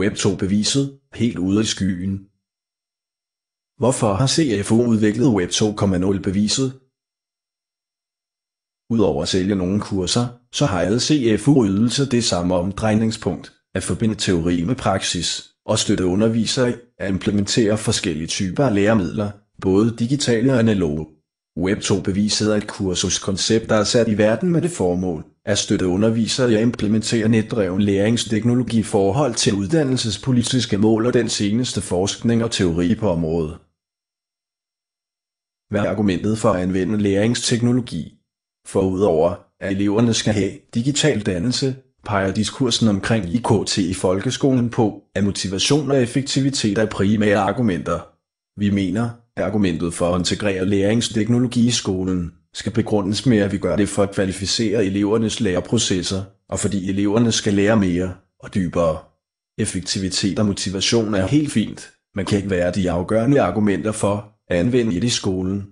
Webb tog beviset, helt ude i skyen. Hvorfor har CFO udviklet Web 2.0 beviset? Udover at sælge nogle kurser, så har alle CFO-ydelser det samme omdrejningspunkt, at forbinde teori med praksis, og støtte undervisere i at implementere forskellige typer af læremidler, både digitale og analoge web 2 beviset er et kursuskoncept, der er sat i verden med det formål at støtte undervisere i at implementere netdreven læringsteknologi i forhold til uddannelsespolitiske mål og den seneste forskning og teori på området. Hvad er argumentet for at anvende læringsteknologi? Forudover, at eleverne skal have digital dannelse, peger diskursen omkring IKT i folkeskolen på, at motivation og effektivitet er primære argumenter. Vi mener, Argumentet for at integrere læringsteknologi i skolen skal begrundes med at vi gør det for at kvalificere elevernes læreprocesser, og fordi eleverne skal lære mere og dybere. Effektivitet og motivation er helt fint, men kan ikke være de afgørende argumenter for at anvende det i skolen.